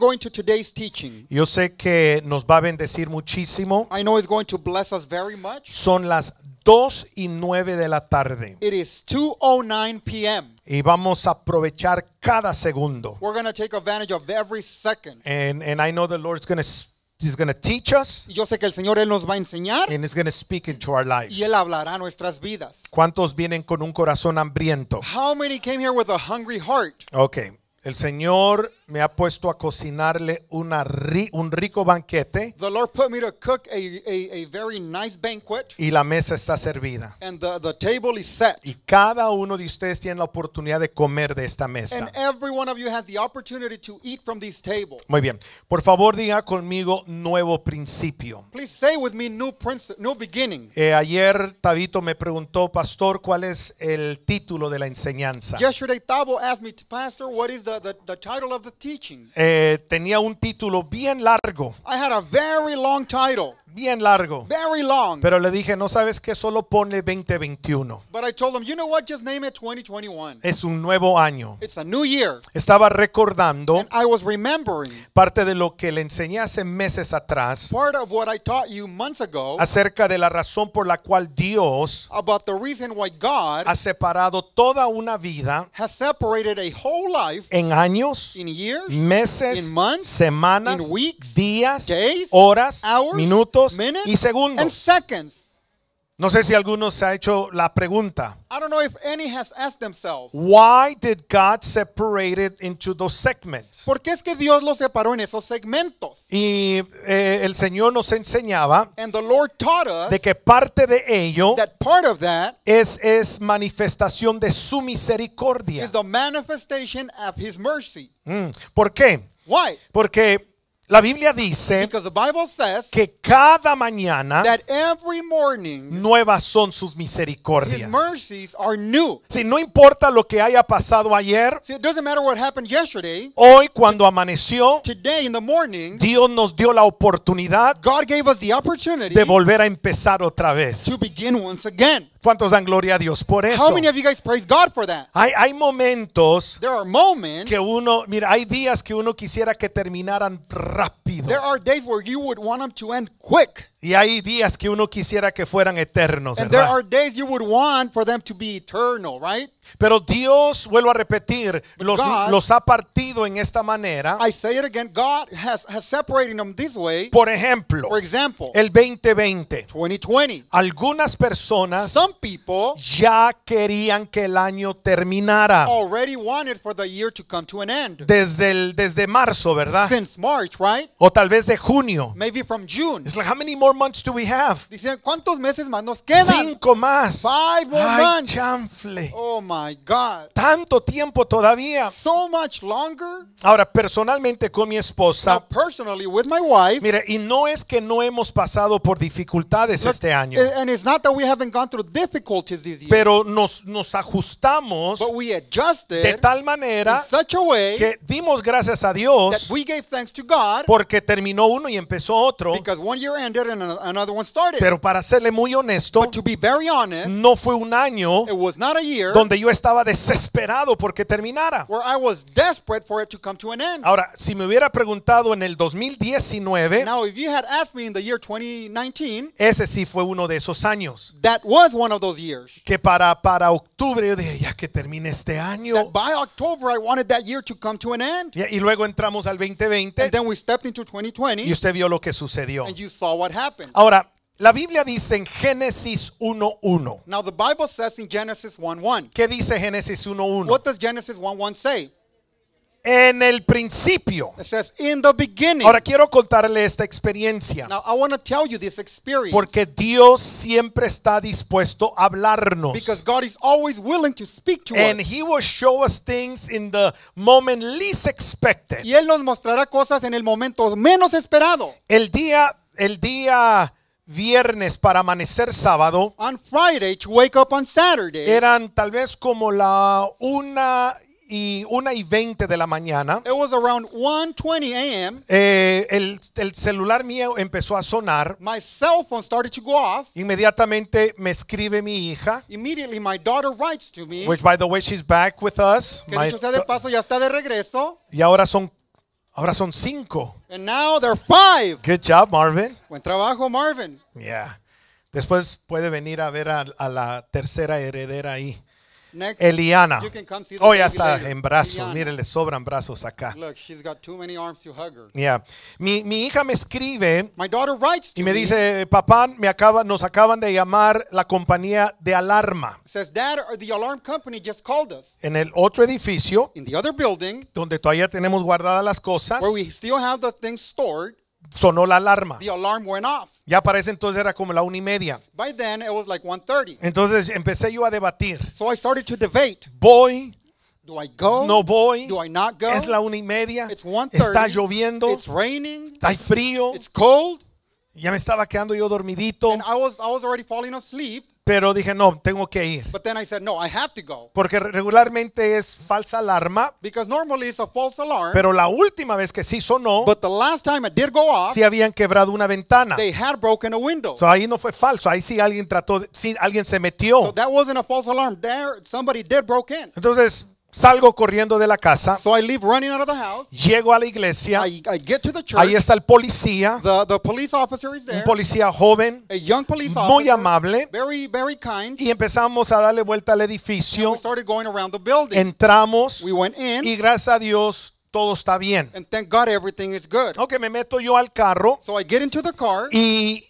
going to today's teaching. Yo sé que nos va a bendecir muchísimo. I know it's going to bless us very much. Son las 2 y 9 de la tarde. It is 2:09 p.m. Y vamos a aprovechar cada segundo. We're going to take advantage of every second. And and I know the Lord's going to He's going to teach us. Y yo sé que el Señor él nos va a enseñar. And he's going to speak into our lives. Y él hablará a nuestras vidas. ¿Cuántos vienen con un corazón hambriento? How many came here with a hungry heart? Okay. El Señor me ha puesto a cocinarle una ri, un rico banquete. The Lord put me to cook a, a, a very nice banquet. Y la mesa está servida. And the, the table is set. Y cada uno de ustedes tiene la oportunidad de comer de esta mesa. And every one of you has the opportunity to eat from this table. Muy bien. Por favor, diga conmigo nuevo principio. Please say with me new principle, new beginning. Eh, ayer Tabito me preguntó, pastor, ¿cuál es el título de la enseñanza? Yesterday Tabo asked me, pastor, what is the, the, the title of the teaching. Eh, tenía un título bien largo. long Bien largo. Pero le dije, no sabes qué, solo pone 2021. Es un nuevo año. new year. Estaba recordando parte de lo que le enseñé hace meses atrás acerca de la razón por la cual Dios ha separado toda una vida en años meses, semanas, días, horas, minutos y segundos. No sé si algunos se ha hecho la pregunta. I don't know if any has asked themselves. Why did God separate it into those segments? ¿Por qué es que Dios lo separó en esos segmentos? Y eh, el Señor nos enseñaba And the Lord taught us de que parte de ello that part es, es manifestación de su misericordia. Is the manifestation of his mercy. Mm, ¿Por qué? Why? Porque la Biblia dice que cada mañana nuevas son sus misericordias. Si no importa lo que haya pasado ayer, hoy cuando amaneció, Dios nos dio la oportunidad de volver a empezar otra vez. ¿Cuántos dan gloria a Dios por eso? How many of you guys praise God for that? Hay, hay momentos There are moments, que uno, mira, hay días que uno quisiera que terminaran rápido. There are days where you would want them to end quick. Y hay días que uno quisiera que fueran eternos, And there are days you would want for them to be eternal, right? Pero Dios, vuelvo a repetir, los, los ha partido en esta manera. Por ejemplo, el 2020. Algunas personas ya querían que el año terminara. Desde el desde marzo, ¿verdad? O tal vez de junio. Dicen, ¿cuántos meses más nos quedan? Cinco más. Five Oh tanto tiempo todavía. So longer. Ahora, personalmente con mi esposa. Mire, y no es que no hemos pasado por dificultades este año. Eh, Pero nos, nos ajustamos de tal manera que dimos gracias a Dios porque terminó uno y empezó otro. Pero para serle muy honesto, no fue un año donde yo estaba desesperado porque terminara. Ahora, si me hubiera preguntado en el 2019, ese sí fue uno de esos años. Que para para octubre yo dije, ya que termine este año. Y, luego entramos al 2020. Y usted vio lo que sucedió. Ahora, la Biblia dice en Génesis 1:1. Now the Bible says in Genesis 1:1. ¿Qué dice Génesis 1:1? What does Genesis 1:1 say? En el principio. It says in the beginning. Ahora quiero contarle esta experiencia. Now I want to tell you this experience. Porque Dios siempre está dispuesto a hablarnos. Because God is always willing to speak to And us. And he will show us things in the moment least expected. Y él nos mostrará cosas en el momento menos esperado. El día el día viernes para amanecer sábado on Friday to wake up on Saturday. eran tal vez como la una y una y veinte de la mañana. It was around 1:20 a.m. Eh, el, el, celular mío empezó a sonar. My cell phone started to go off. Inmediatamente me escribe mi hija. Immediately my daughter writes to me. Which by the way she's back with us. Que my, sea de paso ya está de regreso. Y ahora son ahora son cinco. And now they're five. Good job, Marvin. Buen trabajo, Marvin. Ya, Después puede venir a ver a, la tercera heredera ahí. Eliana. Oh, ya está en brazos. Miren, le sobran brazos acá. Look, Mi, hija me escribe y me, dice, papá, nos acaban de llamar la compañía de alarma. En el otro edificio, donde todavía tenemos guardadas las cosas, sonó la alarma. Ya para ese entonces era como la una y media. By then it was like 1:30. Entonces empecé yo a debatir. So I started to debate. Voy. Do I go? No voy. Do I not go? Es la una y media. It's 1:30. Está lloviendo. It's raining. Hay frío. It's cold. Ya me estaba quedando yo dormidito. And I was, I was already falling asleep. Pero dije, no, tengo que ir. But then I said, no, I have to go. Porque regularmente es falsa alarma. Because normally it's a false alarm. Pero la última vez que sí sonó, But the last time it did go off, sí habían quebrado una ventana. They had broken a window. So ahí no fue falso, ahí sí alguien trató, sí alguien se metió. So that wasn't a false alarm. There somebody did break in. Entonces Salgo corriendo de la casa. So I leave running out of the house. Llego a la iglesia. I, I get to the church. Ahí está el policía. The, the police officer is there. Un policía joven. A young police officer, muy amable. Very, very kind. Y empezamos a darle vuelta al edificio. And we started going around the building. Entramos. We went in. Y gracias a Dios todo está bien. And thank God everything is good. Okay, me meto yo al carro. So I get into the car. Y,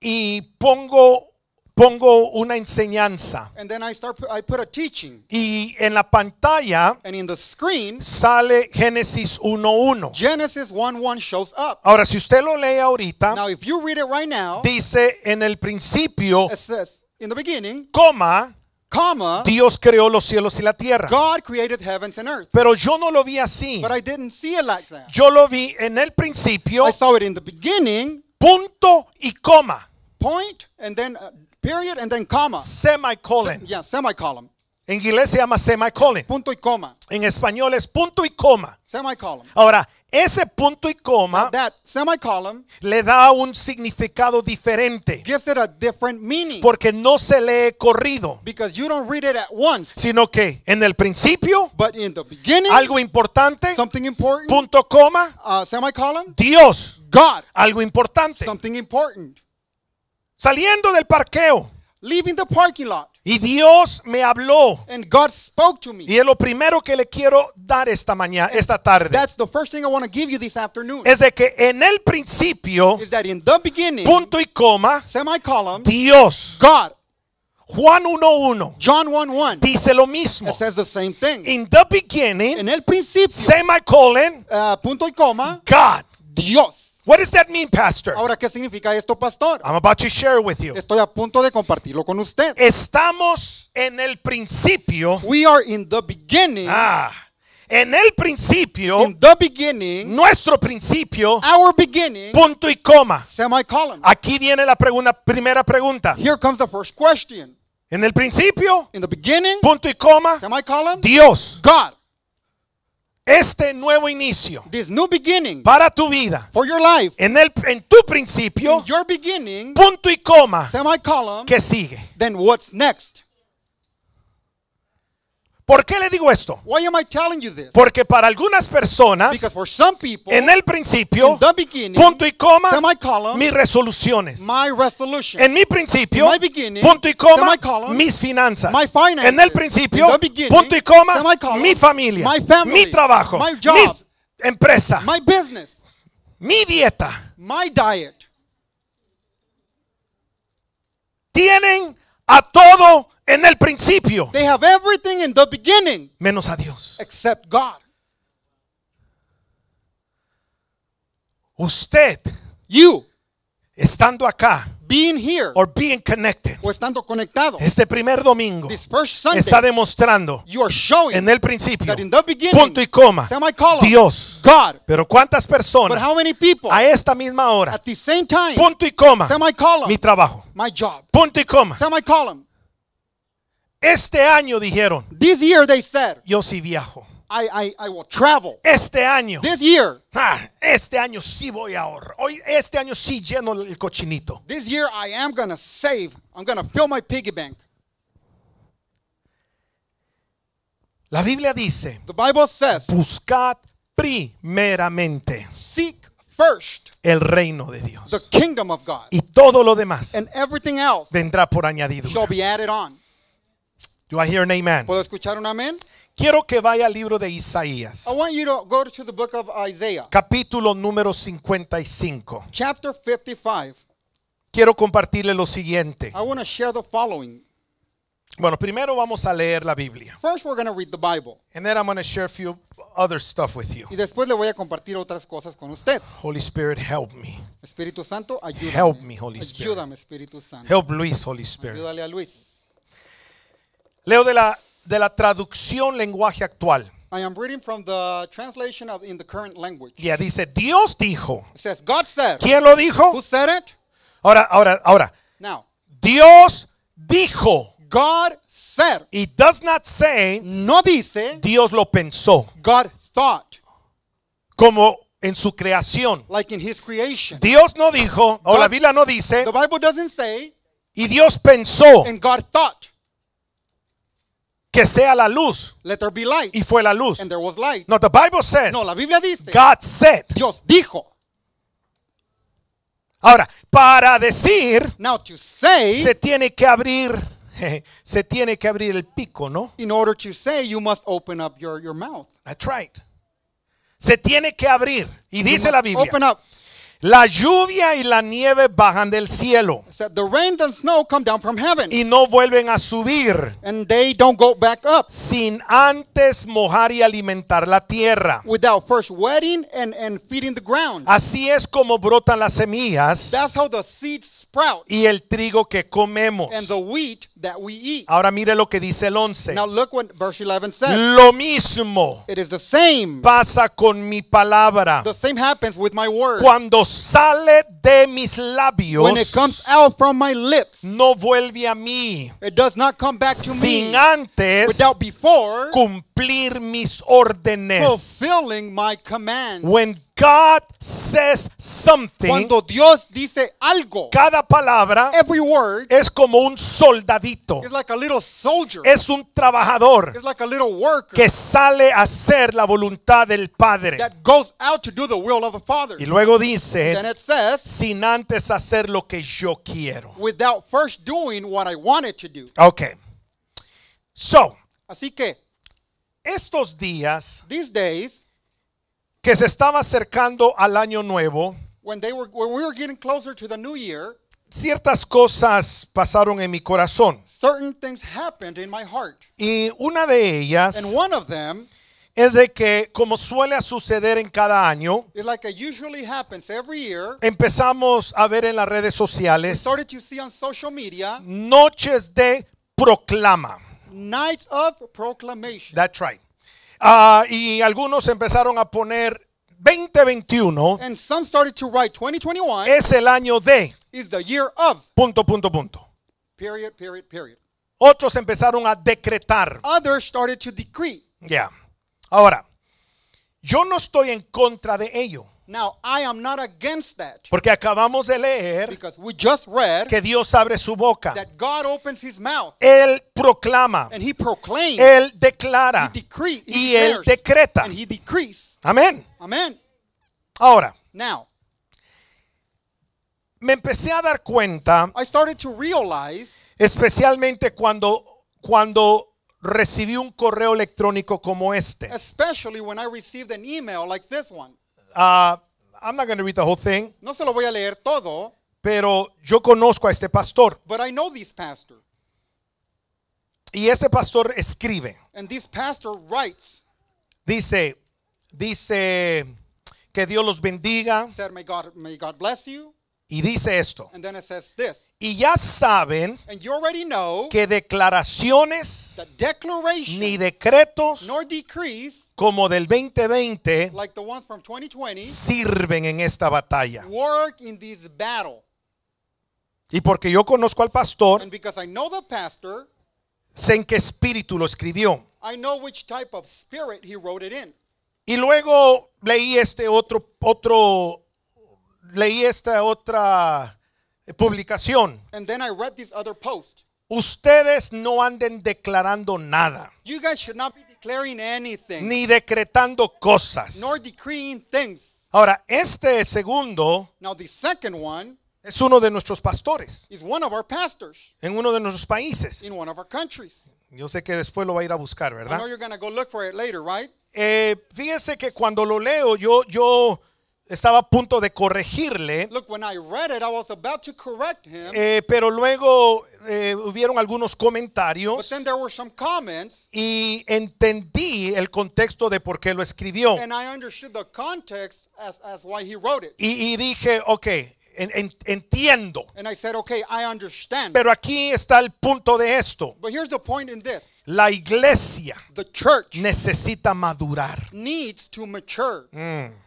y pongo pongo una enseñanza. And then I start, I put a teaching. Y en la pantalla And in the screen, sale Génesis 1.1. Genesis 1.1 shows up. Ahora, si usted lo lee ahorita, now, if you read it right now, dice en el principio, it says, in the beginning, coma, Comma, Dios creó los cielos y la tierra. God created heavens and earth. Pero yo no lo vi así. But I didn't see it like that. Yo lo vi en el principio. I saw it in the beginning. Punto y coma. Point and then uh, period and then comma. Semicolon. yeah, semicolon. En inglés se llama semicolon. Punto y coma. En español es punto y coma. Semicolon. Ahora, ese punto y coma that semicolon le da un significado diferente. Gives it a different meaning. Porque no se lee corrido. Because you don't read it at once. Sino que en el principio, But in the beginning, algo importante, something important, punto coma, uh, semicolon, Dios, God, algo importante, something important. Saliendo del parqueo. Leaving the parking lot. Y Dios me habló. And God spoke to me. Y es lo primero que le quiero dar esta mañana, esta tarde. That's the first thing I want to give you this afternoon. Es de que en el principio, Is that in the beginning, punto y coma, semicolon, Dios, God, Juan 1:1. John 1:1. Dice lo mismo. It says the same thing. In the beginning, en el principio, semicolon, uh, punto y coma, God, Dios. What does that mean, pastor? Ahora, ¿qué significa esto, pastor? I'm about to share with you. Estoy a punto de compartirlo con usted. Estamos en el principio. We are in the beginning. Ah. En el principio, in the beginning, nuestro principio, our beginning, punto y coma. Semicolon. Aquí viene la pregunta, primera pregunta. Here comes the first question. En el principio, in the beginning, punto y coma, semicolon, Dios, God este nuevo inicio This new beginning, para tu vida for your life, en, el, en tu principio in your beginning, punto y coma semicolon que sigue then what's next ¿Por qué le digo esto? Porque para algunas personas, en el principio, punto y coma, mis resoluciones. en mi principio, punto y coma, mis finanzas. en el principio, punto y coma, mi familia, mi trabajo, mi empresa, mi dieta. Tienen a todo en el principio. Menos a Dios. Usted. You. Estando acá. O estando conectado. Este primer domingo. está demostrando. en el principio. punto y coma. Dios. Pero cuántas personas. a esta misma hora. punto y coma. Mi trabajo. Punto y coma. Este año dijeron. This year they said. Yo sí viajo. I, I, I will travel. Este año. This year. Ah, este año sí voy a ahorrar. Hoy, este año sí lleno el cochinito. This year I am gonna save. I'm gonna fill my piggy bank. La Biblia dice. The Bible says. Buscad primeramente. Seek first el reino de Dios. The kingdom of God. Y todo lo demás and everything else vendrá por añadido. Shall be added on. Do I hear an amen? ¿Puedo escuchar un amen? Quiero que vaya al libro de Isaías. I want you to go to the book of Isaiah. Capítulo número 55. Chapter 55. Quiero compartirle lo siguiente. I want to share the following. Bueno, primero vamos a leer la Biblia. First we're going to read the Bible. And then I'm going to share a few other stuff with you. Y después le voy a compartir otras cosas con usted. Holy Spirit, help me. Espíritu Santo, ayúdame. Help me, Holy Spirit. Ayúdame, Espíritu Santo. Help Luis, Holy Spirit. Ayúdale a Luis. Leo de la, de la traducción lenguaje actual. I am reading from the translation of in the current language. yeah, dice, Dios dijo. It says, God said. ¿Quién lo dijo? Who said it? Ahora, ahora, ahora. Now. Dios dijo. God said. It does not say. No dice. Dios lo pensó. God thought. Como en su creación. Like in his creation. Dios no dijo, God, o la Biblia no dice. The Bible doesn't say. Y Dios pensó. And God thought que sea la luz. Let there be light. Y fue la luz. And there was light. No, the Bible says. No, la Biblia dice. God said. Dios dijo. Ahora, para decir, Now to say, se tiene que abrir se tiene que abrir el pico, ¿no? In order to say, you must open up your, your mouth. That's right. Se tiene que abrir. Y dice la Biblia. Open up. La lluvia y la nieve bajan del cielo. The rain and snow come down from heaven. Y no vuelven a subir. And they don't go back up. Sin antes mojar y alimentar la tierra. Without first wetting and, and feeding the ground. Así es como brotan las semillas. That's how the seeds sprout. Y el trigo que comemos. And the wheat that we eat. Ahora mire lo que dice el 11. Now look what verse 11 says. Lo mismo. It is the same. Pasa con mi palabra. The same happens with my word. Cuando sale de mis labios. When it comes out from my lips. No vuelve a mí. It does not come back to me. Sin antes. Without before. Cumplir mis órdenes. Fulfilling my commands. When cuando Dios dice algo, cada palabra es como un soldadito. Es un trabajador que sale a hacer la voluntad del Padre. Y luego dice, sin antes hacer lo que yo quiero. Okay. así que estos días, days que se estaba acercando al año nuevo, when they were when we were getting closer to the new year, ciertas cosas pasaron en mi corazón. Certain things happened in my heart. Y una de ellas And one of them es de que como suele suceder en cada año, like it every year, empezamos a ver en las redes sociales social media, noches de proclama. Nights of proclamation. That's right. Ah, y algunos empezaron a poner 2021 es el año de punto, punto, punto. Otros empezaron a decretar. Ya. Ahora, yo no estoy en contra de ello. Now, I am not against that. Porque acabamos de leer Because we just read que Dios abre su boca. That God opens his mouth. Él proclama. And he proclaims. Él declara. He decrees, y he él decreta. And he decrees. Amén. Amén. Ahora. Now, me empecé a dar cuenta. I started to realize, especialmente cuando cuando recibí un correo electrónico como este. Especially when I received an email like this one. Uh, I'm not going to read the whole thing. No se lo voy a leer todo. Pero yo conozco a este pastor. But I know this pastor. Y este pastor escribe. And this pastor writes. Dice, dice que Dios los bendiga. Said, may God, may God bless you. Y dice esto. Y ya saben que declaraciones ni decretos como del 2020, sirven en esta batalla. Y porque yo conozco al pastor, sé en qué espíritu lo escribió. Y luego leí este otro otro leí esta otra eh, publicación. Ustedes no anden declarando nada. Ni decretando cosas. Ahora, este segundo es uno de nuestros pastores. En uno de nuestros países. Yo sé que después lo va a ir a buscar, ¿verdad? fíjese que cuando lo leo, yo, yo estaba a punto de corregirle. Eh, pero luego eh, hubieron algunos comentarios. y entendí el contexto de por qué lo escribió. Y, dije, ok, entiendo. Pero aquí está el punto de esto. La iglesia necesita madurar. Mm.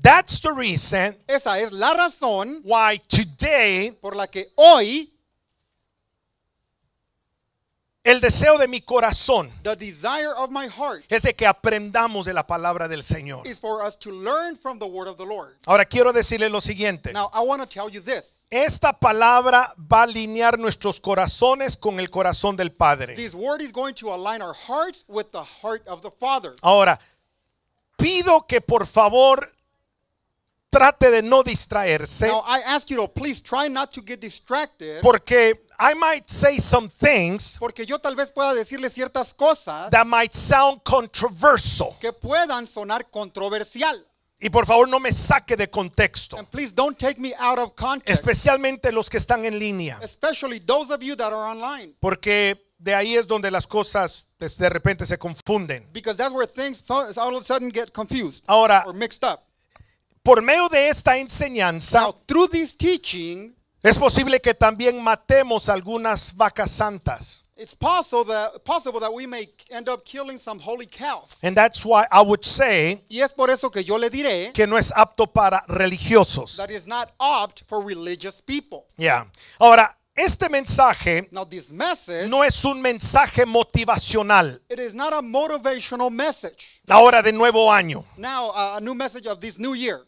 Esa es la razón why por la que hoy el deseo de mi corazón the desire of my heart es de que aprendamos de la palabra del Señor. for us to learn from the word of the Lord. Ahora quiero decirle lo siguiente. Esta palabra va a alinear nuestros corazones con el corazón del Padre. This word is going to align our hearts with the heart of the Father. Ahora, pido que por favor trate de no distraerse. Now I ask you to please try not to get distracted. Porque I might say some things porque yo tal vez pueda decirle ciertas cosas that might sound controversial. que puedan sonar controversial. Y por favor no me saque de contexto. And please don't take me out of context. Especialmente los que están en línea. Especially those of you that are online. Porque de ahí es donde las cosas pues, de repente se confunden. Because that's where things all of a sudden get confused Ahora, or mixed up por medio de esta enseñanza, Now, through this teaching, es posible que también matemos algunas vacas santas. It's possible that, possible that we may end up killing some holy cows. And that's why I would say y es por eso que yo le diré que no es apto para religiosos. That is not apt for religious people. Yeah. Ahora, este mensaje no es un mensaje motivacional. Ahora de nuevo año.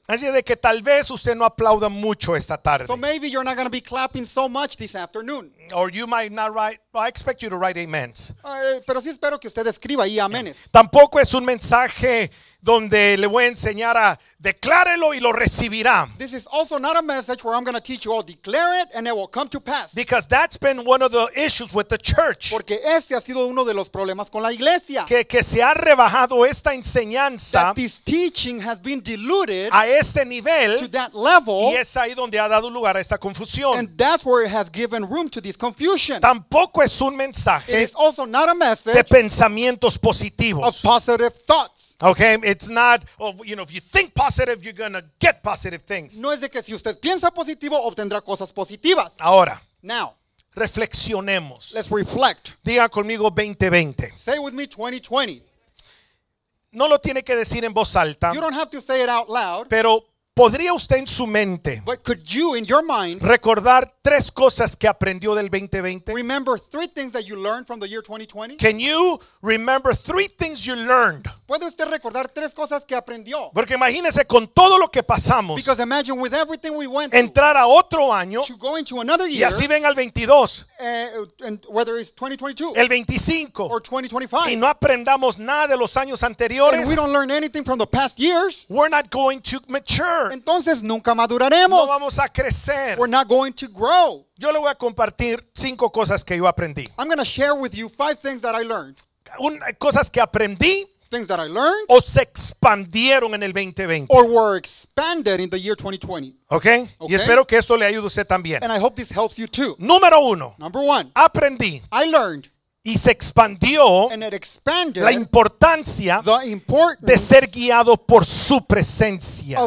Así de que tal vez usted no aplauda mucho esta tarde. o maybe you're not going be clapping so you might not write. I expect you to write eh, pero sí espero que usted escriba ahí amenes. Tampoco es un mensaje donde le voy a enseñar a declárelo y lo recibirá. This is also not a message where I'm going to teach you all declare it and it will come to pass. Because that's been one of the issues with the church. Porque este ha sido uno de los problemas con la iglesia. Que, que se ha rebajado esta enseñanza that this teaching has been diluted a ese nivel to that level, y es ahí donde ha dado lugar a esta confusión. And that's where it has given room to this confusion. Tampoco es un mensaje it is also not a message de pensamientos positivos. Of positive thoughts. Okay, it's not, oh, you know, if you think positive, you're going to get positive things. No es de que si usted piensa positivo obtendrá cosas positivas. Ahora. Now. Reflexionemos. Let's reflect. Diga conmigo 2020. Say with me 2020. No lo tiene que decir en voz alta. You don't have to say it out loud. Pero ¿Podría usted en su mente you, mind, recordar tres cosas que aprendió del 2020? Remember three things that you learned from the year 2020? Can you remember three things you learned? ¿Puede usted recordar tres cosas que aprendió? Porque imagínese con todo lo que pasamos. Because imagine with everything we went entrar a otro año to go into another year, y así ven al 22. Eh, whether it's 2022 el 25 or 2025 y no aprendamos nada de los años anteriores and we don't learn anything from the past years we're not going to mature entonces nunca maduraremos no vamos a crecer we're not going to grow yo le voy a compartir cinco cosas que yo aprendí I'm going to share with you five things that I learned Un, cosas que aprendí things that I learned, o se expandieron en el 2020. or were expanded in the year 2020. Okay? ¿Ok? Y espero que esto le ayude usted también. And I hope this helps you too. Número uno, Number one, aprendí I learned y se expandió la importancia de ser guiado por su presencia.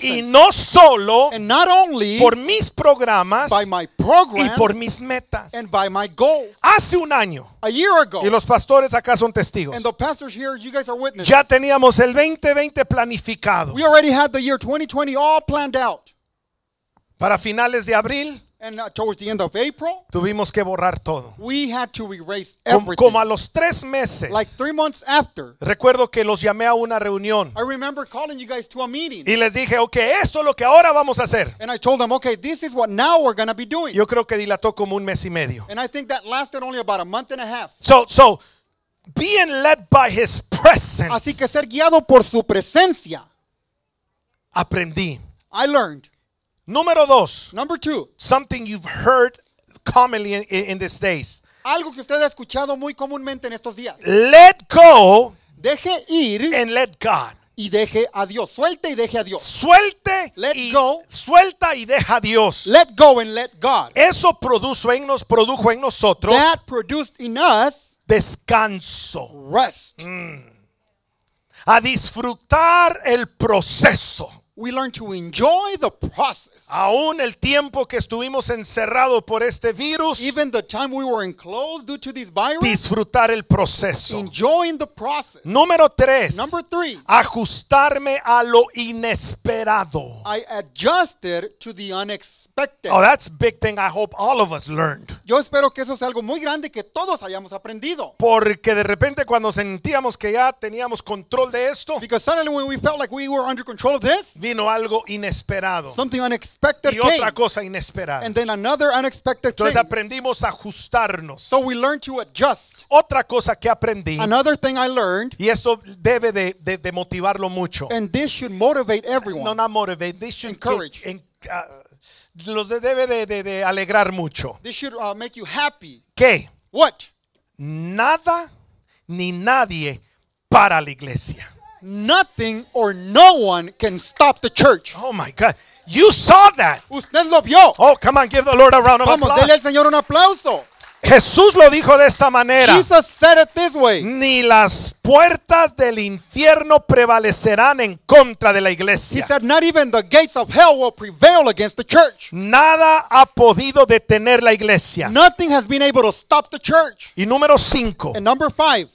Y no solo por mis programas y por mis metas. Hace un año, y los pastores acá son testigos, ya teníamos el 2020 planificado. Para finales de abril, And towards the end of April, tuvimos que borrar todo. We had to erase everything. Como, a los tres meses. months after, recuerdo que los llamé a una reunión. Y les dije, ok, esto es lo que ahora vamos a hacer. Yo creo que dilató como un mes y medio. by Así que ser guiado por su presencia. Aprendí. I learned Número dos. Number two. Something you've heard commonly in, these days. Algo que usted ha escuchado muy comúnmente en estos días. Let go. Deje ir. And let God y deje a Dios. Suelte y deje a Dios. Suelte let go. Suelta y deja a Dios. Let go and let God. Eso produjo en nos produjo en nosotros. That produced in us descanso. Rest. Mm. A disfrutar el proceso. We learn to enjoy the process. Aún el tiempo que estuvimos encerrados por este virus. Even the time we were enclosed due to this virus. Disfrutar el proceso. Enjoying the process. Número tres. Number three. Ajustarme a lo inesperado. I adjusted to the unexpected. Oh, that's big thing I hope all of us learned. Yo espero que eso sea algo muy grande que todos hayamos aprendido. Porque de repente cuando sentíamos que ya teníamos control de esto, Because suddenly when we felt like we were under control of this, vino algo inesperado. something unexpected y otra cosa inesperada. And then another unexpected Entonces aprendimos a ajustarnos. So we learned to adjust. Otra cosa que aprendí, Another thing I learned, y eso debe de, de- motivarlo mucho. and this should motivate everyone. No, not motivate, this should Encourage. Ah, los debe de, alegrar mucho. This should, uh, make you happy. ¿Qué? What? Nada ni nadie para la iglesia. Nothing or no one can stop the church. Oh my God. You saw that. Usted lo vio. Oh, come on, give the Lord a round of applause. Vamos, dele al Señor un aplauso. Jesús lo dijo de esta manera. Jesus said it this way. Ni las puertas del infierno prevalecerán en contra de la iglesia. He said, Not even the gates of hell will prevail against the church. Nada ha podido detener la iglesia. Nothing has been able to stop the church. Y número 5. And number five.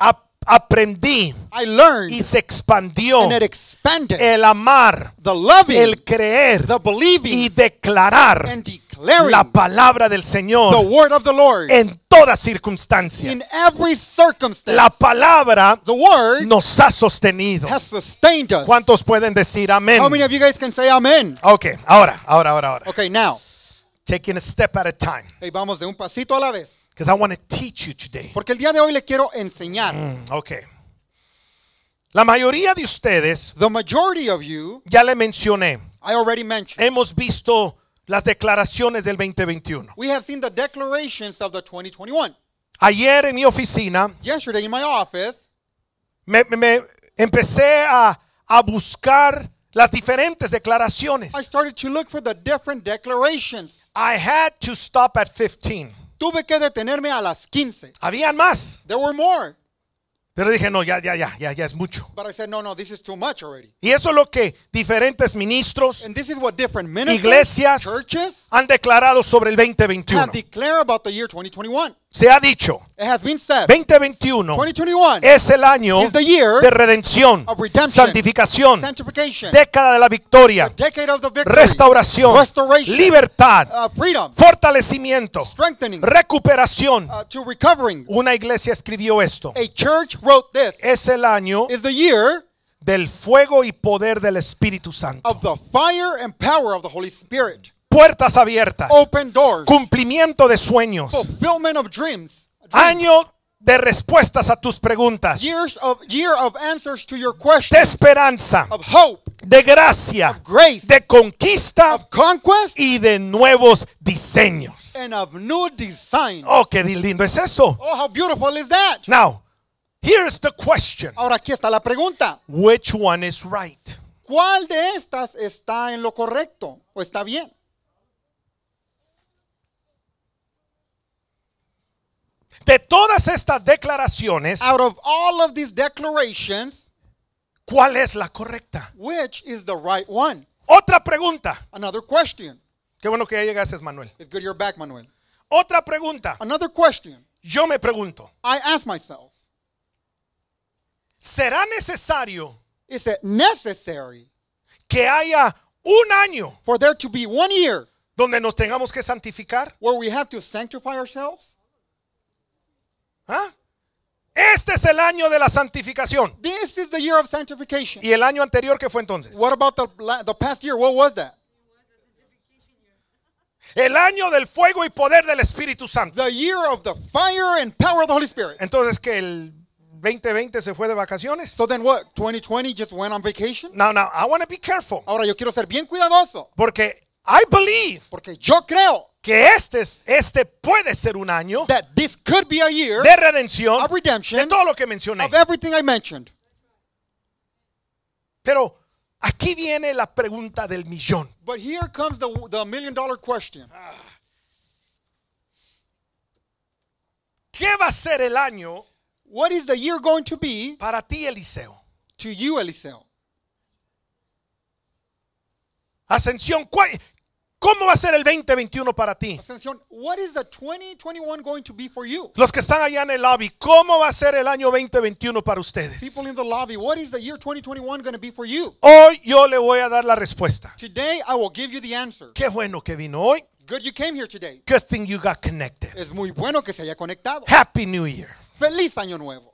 aprendí I learned, y se expandió and it expanded, el amar, the loving, el creer the believing, y declarar and declaring la palabra del Señor the word of the Lord. en toda circunstancia. In every circumstance, la palabra the word nos ha sostenido. Has sustained us. ¿Cuántos pueden decir amén? How many of you guys can say amen? Okay, ahora, ahora, ahora, ahora. Okay, now. Taking a step at a time. Hey, vamos de un pasito a la vez. Because I want to teach you today. Porque el día de hoy le quiero enseñar. Mm, okay. La mayoría de ustedes, the majority of you, ya le mencioné. I already mentioned. Hemos visto las declaraciones del 2021. We have seen the declarations of the 2021. Ayer en mi oficina Yesterday in my office, me, me empecé a, a buscar las diferentes declaraciones. I started to look for the different declarations. I had to stop at 15. Tuve que detenerme a las 15. Habían más. There were more. Pero dije, no, ya, ya, ya, ya, ya es mucho. But said, no, no, this is too much already. Y eso es lo que diferentes ministros, And iglesias, churches, han declarado sobre el 2021. Have declared about the year 2021 se ha dicho 2021 es el año de redención, santificación, década de la victoria, restauración, libertad, uh, fortalecimiento, recuperación. Uh, Una iglesia escribió esto. Es el año del fuego y poder del Espíritu Santo puertas abiertas, Open doors. cumplimiento de sueños, Fulfillment of dreams. año de respuestas a tus preguntas, Years of, year of answers to your questions. de esperanza, Of hope. de gracia, Of grace. de conquista Of conquest. y de nuevos diseños. And of new designs. Oh, qué lindo es eso. Oh, how beautiful is that? Now, here's the question. Ahora aquí está la pregunta. Which one is right? ¿Cuál de estas está en lo correcto o está bien? de todas estas declaraciones, out of all of these declarations, ¿cuál es la correcta? Which is the right one? Otra pregunta. Another question. Qué bueno que ya llegases, Manuel. It's good you're back, Manuel. Otra pregunta. Another question. Yo me pregunto. I ask myself. ¿Será necesario? Is it necessary? Que haya un año. For there to be one year. Donde nos tengamos que santificar. Where we have to sanctify ourselves. ¿Ah? Este es el año de la santificación. ¿Y el año anterior qué fue entonces? El año del fuego y poder del Espíritu Santo. Entonces que el 2020 se fue de vacaciones. Ahora yo quiero ser bien cuidadoso. Porque believe. Porque yo creo que este, este puede ser un año that this could be a year de redención of redemption, de todo lo que mencioné. Of everything I mentioned. Pero aquí viene la pregunta del millón. But here comes the, the million dollar question. ¿Qué va a ser el año What is the year going to be para ti, Eliseo? To you, Eliseo. Ascensión, ¿Cómo va a ser el 2021 para ti? Los que están allá en el lobby, ¿cómo va a ser el año 2021 para ustedes? Hoy yo le voy a dar la respuesta. Qué bueno que vino hoy. Good you came here today. Good thing you got connected. Es muy bueno que se haya conectado. Happy New Year. Feliz año nuevo.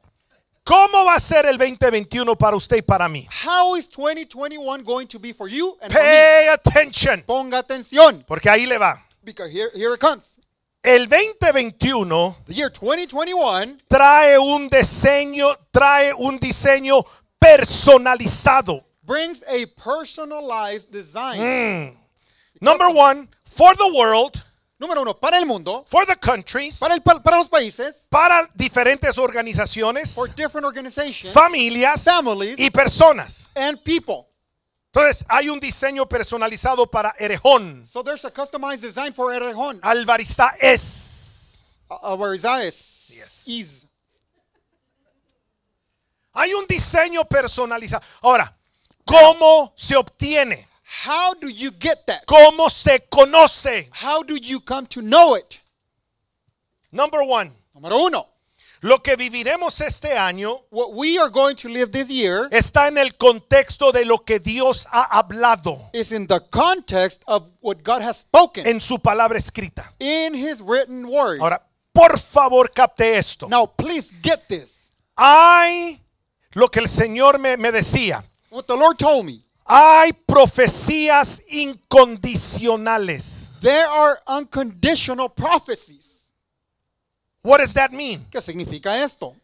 ¿Cómo va a ser el 2021 para usted y para mí? How is 2021 going to be for you and Pay for attention. Ponga atención. Porque ahí le va. Because here, here it comes. El 2021, The year 2021 trae un diseño, trae un diseño personalizado. brings a personalized design. Mm. Number one, for the world, Número uno, para el mundo. For the Para, el, para los países. Para diferentes organizaciones. familias. y personas. And people. Entonces hay un diseño personalizado para Erejón. So there's a design for es. es. Hay un diseño personalizado. Ahora, ¿cómo se obtiene? How do you get that? ¿Cómo se conoce? How do you come to know it? Number one. Número uno. Lo que viviremos este año What we are going to live this year está en el contexto de lo que Dios ha hablado is in the context of what God has spoken en su palabra escrita. in his written word. Ahora, por favor, capte esto. Now, please get this. Hay lo que el Señor me, me decía. What the Lord told me. Hay profecías incondicionales. There are unconditional prophecies. What does that mean? ¿Qué significa esto?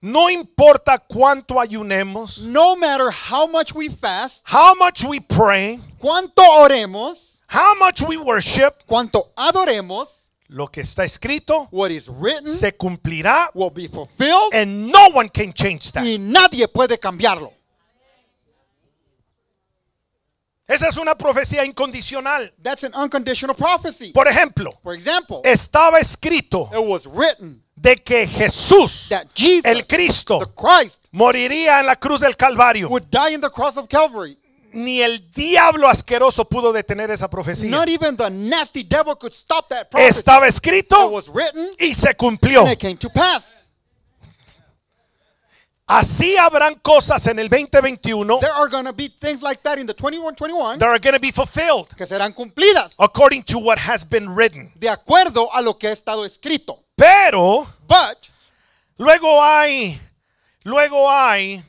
No importa cuánto ayunemos. No matter how much we fast. How much we pray. Cuánto oremos. How much we worship. Cuánto adoremos. Lo que está escrito se cumplirá will be fulfilled, and no one can change that. y nadie puede cambiarlo. Esa es una profecía incondicional. That's an unconditional prophecy. Por ejemplo, For example, estaba escrito it was written de que Jesús, that Jesus, el Cristo, the Christ, moriría en la cruz del Calvario. Would die in the cross of Calvary. Ni el diablo asqueroso pudo detener esa profecía. Not even the nasty devil could stop that prophecy. Estaba escrito it was written, y se cumplió. And it came to pass. Así habrán cosas en el 2021. There are going to be things like that in the 2121. That are going to be fulfilled. Que serán cumplidas. According to what has been written. De acuerdo a lo que ha estado escrito. Pero But, luego hay luego hay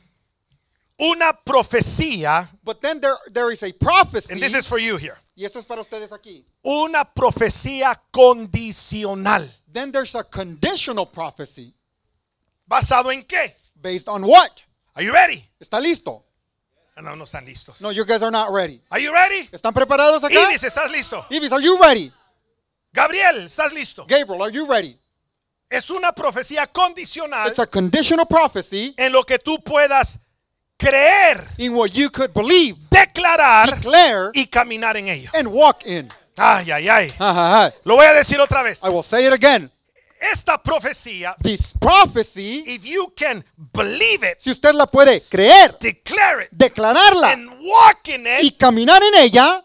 una profecía. But then there, there is a prophecy. And this is for you here. Y esto es para ustedes aquí. Una profecía condicional. Then there's a conditional prophecy. ¿Basado en qué? Based on what? Are you ready? ¿Está listo? No, no están listos. No, you guys are not ready. Are you ready? ¿Están preparados acá? Ibis, ¿estás listo? Ibis, are you ready? Gabriel, ¿estás listo? Gabriel, are you ready? Es una profecía condicional. It's a conditional prophecy. En lo que tú puedas creer. In what you could believe. Declarar. Declare, y caminar en ello. And walk in. Ay, ay, ay. Lo voy a decir otra vez. I will say it again esta profecía, this prophecy, if you can believe it, si usted la puede creer, declare it, declararla and walk in it, y caminar en ella,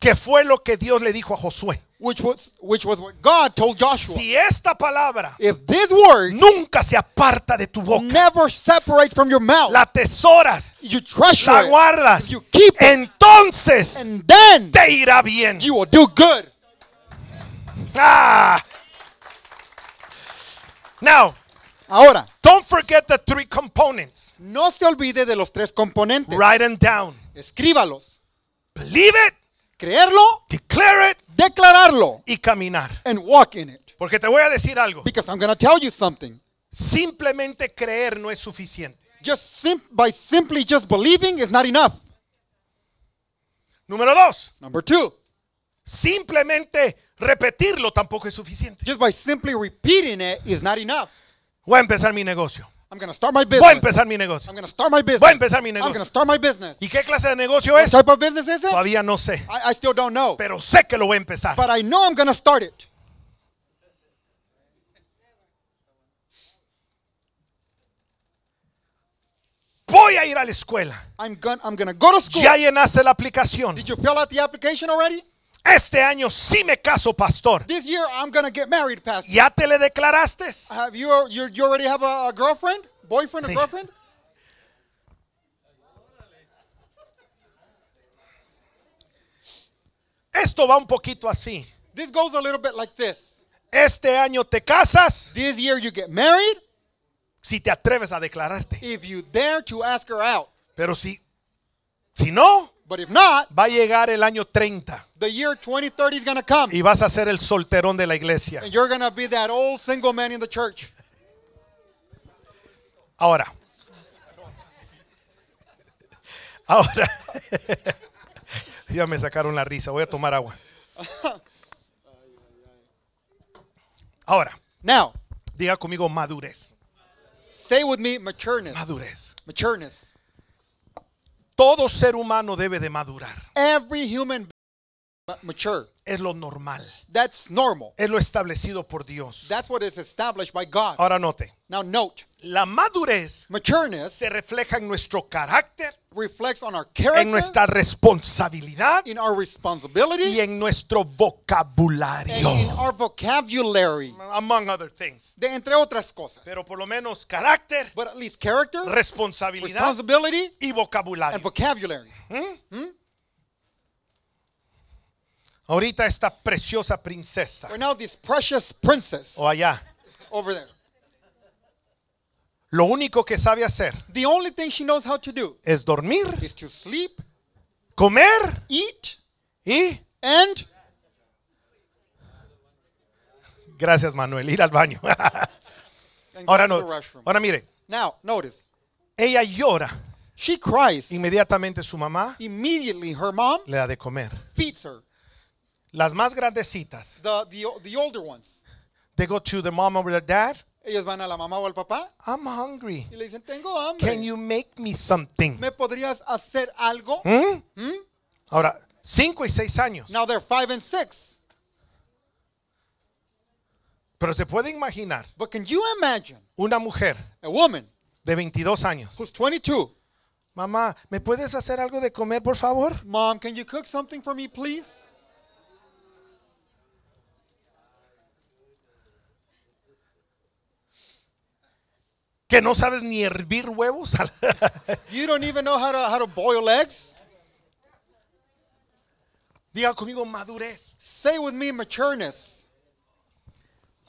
que fue lo que Dios le dijo a Josué. Which was, which was what God told Joshua. Si esta palabra If this word nunca se aparta de tu boca, never separates from your mouth, la tesoras, you treasure la guardas, you keep entonces and then te irá bien. You will do good. Ah! Now, ahora, don't forget the three components. No se olvide de los tres componentes. Write them down. Escríbalos. Believe it. Creerlo. Declare it. Declararlo. Y caminar. And walk in it. Porque te voy a decir algo. Because I'm going to tell you something. Simplemente creer no es suficiente. Just by simply just believing is not enough. Número dos. Number two. Simplemente Repetirlo tampoco es suficiente. Just by simply repeating it is not enough. Voy a empezar mi negocio. I'm gonna start my business. Voy a empezar mi negocio. I'm gonna start my business. Voy a empezar mi negocio. I'm gonna start my business. ¿Y qué clase de negocio What es? Type of business is it? Todavía no sé. I, I still don't know. Pero sé que lo voy a empezar. But I know I'm gonna start it. Voy a ir a la escuela. I'm gonna, I'm gonna go to school. Ya llenaste la aplicación. Did you fill out the application already? Este año sí me caso, pastor. This year I'm gonna get married, pastor. ¿Ya te le declaraste? Have you, you, you already have a, a girlfriend? Boyfriend or girlfriend? Esto va un poquito así. This goes a little bit like this. Este año te casas. This year you get married. Si te atreves a declararte. If you dare to ask her out. Pero si si no, But if not, va a llegar el año 30. The year 2030 is gonna come. Y vas a ser el solterón de la iglesia. And you're gonna be that old single man in the church. Ahora. Ahora. ya me sacaron la risa. Voy a tomar agua. Ahora. Now. Diga conmigo madurez. Say with me matureness. Madurez. Matureness. Todo ser humano debe de madurar. Every human mature. Es lo normal. That's normal. Es lo establecido por Dios. That's what is established by God. Ahora note. Now note. La madurez Matureness se refleja en nuestro carácter, reflects on our character, en nuestra responsabilidad in our responsibility, y en nuestro vocabulario. And in our vocabulary, among other things. De, entre otras cosas. Pero por lo menos carácter, But at least character, responsabilidad responsibility, y vocabulario. And vocabulary. ¿Mm? ¿Mm? Ahorita esta preciosa princesa. O allá. Lo único que sabe hacer. only Es dormir. sleep. Comer. Eat. Y. Gracias Manuel. Ir al baño. ahora no. Ahora mire. Ella llora. cries. Inmediatamente su mamá. Le da de comer. Las más grandecitas. The, the, older ones. They go to the mom or the dad. Ellos van a la mamá o al papá. I'm hungry. Y le dicen, tengo hambre. Can you make me something? ¿Me podrías hacer algo? ¿Mm? ¿Mm? Ahora, cinco y seis años. Now they're five and six. Pero se puede imaginar But can you imagine una mujer a woman de 22 años. Who's 22. Mamá, ¿me puedes hacer algo de comer, por favor? Mom, can you cook something for me, please? que no sabes ni hervir huevos. you don't even know how to, how to boil eggs. Diga conmigo madurez. Say with me matureness.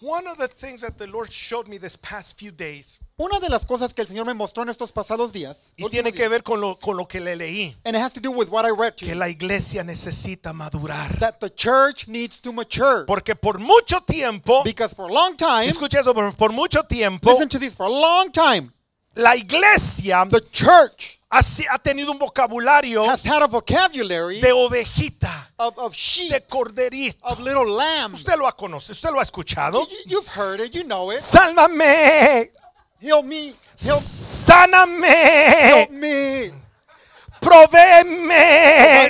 One of the things that the Lord showed me this past few days. Una de las cosas que el Señor me mostró en estos pasados días. Y tiene que ver con lo, con lo que le leí. And it has to do with what I read to que you. la iglesia necesita madurar. That the church needs to mature. Porque por mucho tiempo. Because for a long time. Escucha eso, por, por mucho tiempo. Listen to this for a long time. La iglesia. The church ha tenido un vocabulario de ovejita, de corderito, Usted lo ha conocido, usted lo ha escuchado. you've heard it, you Sálvame. me. Help me.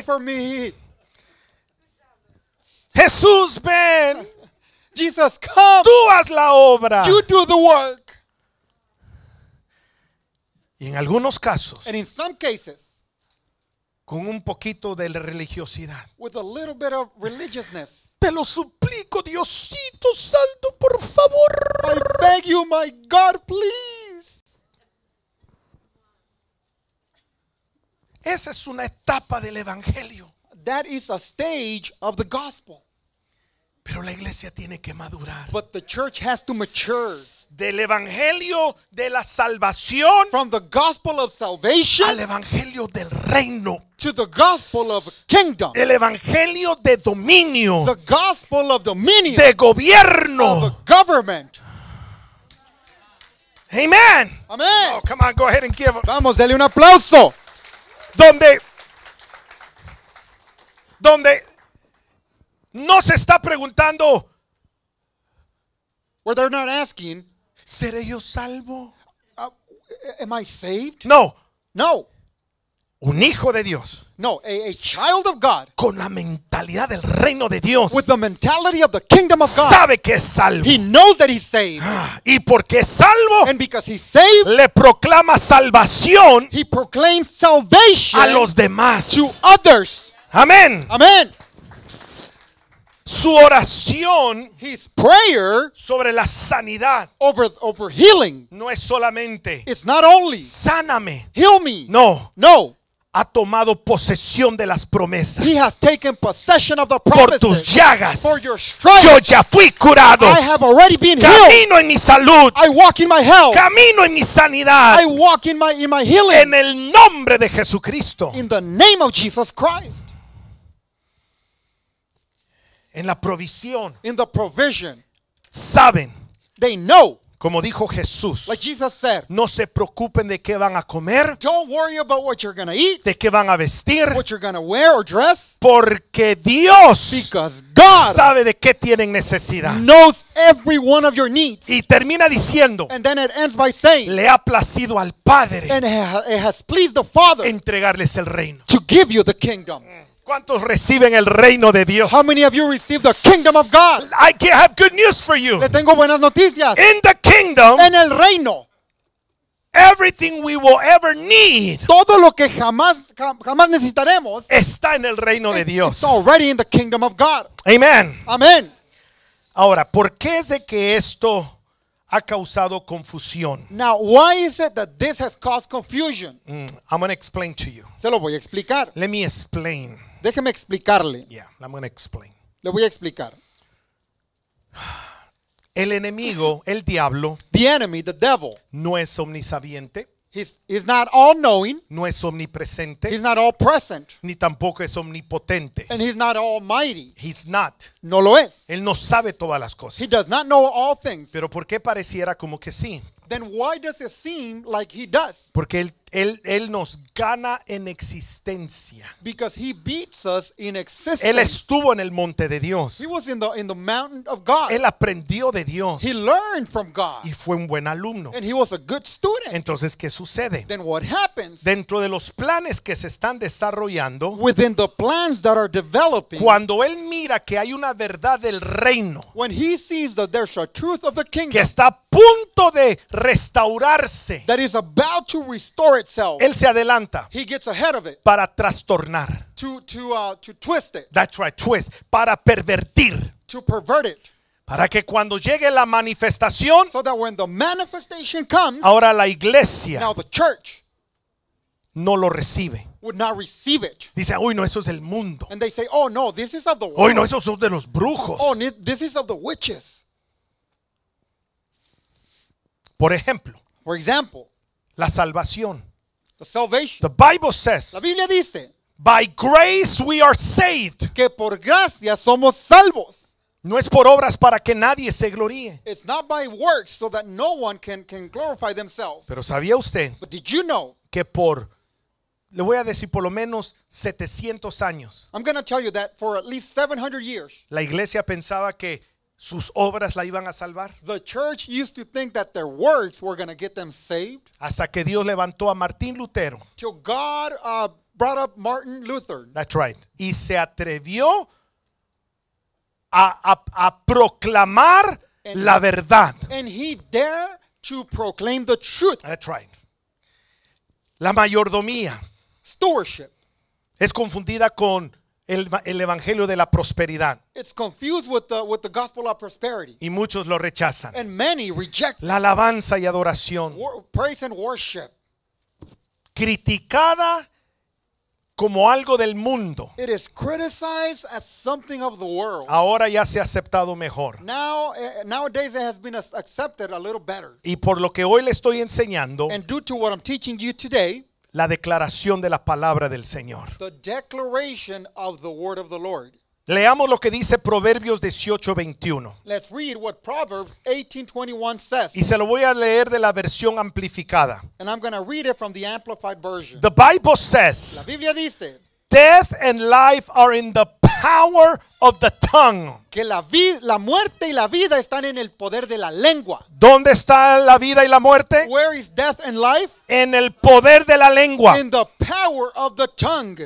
for me. Jesús, ven. Jesus, come. Tú haz la obra. You do the work. Y en algunos casos, con un poquito de religiosidad. Te lo suplico, Diosito Santo, por favor. I beg you, my God, please. Esa es una etapa del evangelio. is a stage of the gospel. Pero la iglesia tiene que madurar del evangelio de la salvación from the gospel of salvation al evangelio del reino to the gospel of kingdom el evangelio de dominio the gospel of dominion de gobierno the government Amen. Amen. Oh, come on, go ahead and give. Vamos, dale un aplauso. Donde donde no se está preguntando Where they're not asking ¿Seré yo salvo? Uh, am I saved? No. No. Un hijo de Dios. No, a, child of God. Con la mentalidad del reino de Dios. With the mentality of the kingdom of God. Sabe que es salvo. He knows that he's saved. Ah, y porque es salvo, And because he's saved, le proclama salvación he proclaims salvation a los demás. To others. Amén. Amén su oración his prayer sobre la sanidad over, over healing no es solamente it's not only sáname heal me no no ha tomado posesión de las promesas. He has taken possession of the Por tus llagas, for your yo ya fui curado. I have already been Camino healed. en mi salud. I walk in my health. Camino en mi sanidad. I walk in my, in my healing. En el nombre de Jesucristo. In the name of Jesus Christ en la provisión. Saben. Como dijo Jesús, no se preocupen de qué van a comer, de qué van a vestir, porque Dios sabe de qué tienen necesidad. Y termina diciendo, le ha placido al Padre entregarles el reino. ¿Cuántos reciben el reino de Dios? How many of you received the kingdom of God? I have good news for you. Le tengo buenas noticias. In the kingdom, en el reino, Everything we will ever need todo lo que jamás jamás necesitaremos está en el reino de Dios. It's already in the kingdom of God. Amen. Amen. Ahora, ¿por qué es de que esto ha causado confusión? Now, why is it that this has caused confusion? Mm, I'm going to explain to you. Se lo voy a explicar. Let me explain. Déjeme explicarle. Le voy a explicar. El enemigo, el diablo, the no es omnisabiente. not No es omnipresente. present. Ni tampoco es omnipotente. And he's not almighty. No lo es. Él no sabe todas las cosas. He does Pero ¿por qué pareciera como que sí? like Porque él él, él, nos gana en existencia. Because he beats us in existence. Él estuvo en el monte de Dios. He was in the, in the mountain of God. Él aprendió de Dios. He learned from God. Y fue un buen alumno. And he was a good student. Entonces, ¿qué sucede? Then what happens? Dentro de los planes que se están desarrollando, within the plans that are developing, cuando él mira que hay una verdad del reino, when he sees that there's a truth of the kingdom, que está a punto de restaurarse, that is about to restore itself. Él se adelanta He gets ahead of it para trastornar. To, to, uh, to twist it. That's right, twist. Para pervertir. To pervert it. Para que cuando llegue la manifestación, so that when the manifestation comes, ahora la iglesia now the church, no lo recibe. Would not receive it. Dice, hoy no, eso es del mundo. And they say, oh no, this is of the world. Hoy no, eso es de los brujos. Oh, this is of the witches. Por ejemplo, For example, la salvación The salvation. The Bible says. La Biblia dice. By grace we are saved. Que por gracia somos salvos. No es por obras para que nadie se gloríe. It's not by works so that no one can, can glorify themselves. Pero sabía usted But did you know que por le voy a decir por lo menos 700 años. I'm going to tell you that for at least 700 years. La iglesia pensaba que sus obras la iban a salvar. The church used to think that their works were going to get them saved. Hasta que Dios levantó a Martín Lutero. Till God uh, brought up Martin Luther. That's right. Y se atrevió a, a, proclamar and, la verdad. And he dared to proclaim the truth. That's right. La mayordomía. Stewardship. Es confundida con el, el, evangelio de la prosperidad. It's confused with the, with the gospel of prosperity. Y muchos lo rechazan. And many reject la alabanza y adoración. praise and worship. Criticada como algo del mundo. It is criticized as something of the world. Ahora ya se ha aceptado mejor. Now, eh, nowadays it has been accepted a little better. Y por lo que hoy le estoy enseñando, and due to what I'm teaching you today, la declaración de la palabra del Señor. Leamos lo que dice Proverbios 18:21. Let's read what Proverbs says. Y se lo voy a leer de la versión amplificada. And I'm going to read it the The Bible says. La Biblia dice. Death and life are in the power of the tongue. Que la, vida, la muerte y la vida están en el poder de la lengua. ¿Dónde está la vida y la muerte? Where is death and life? En el poder de la lengua. In the power of the tongue.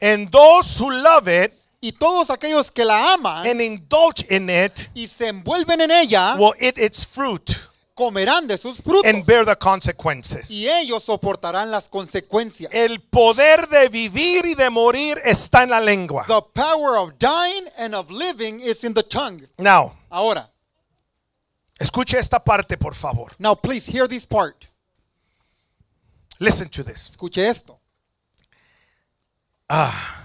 En those who love it y todos aquellos que la aman and indulge in it, y se envuelven en ella will eat its fruit comerán de sus frutos and bear the consequences. y ellos soportarán las consecuencias. El poder de vivir y de morir está en la lengua. The power of dying and of living is in the tongue. Now, ahora, escuche esta parte, por favor. Now, please hear this part. Listen to this. Escuche esto. Ah.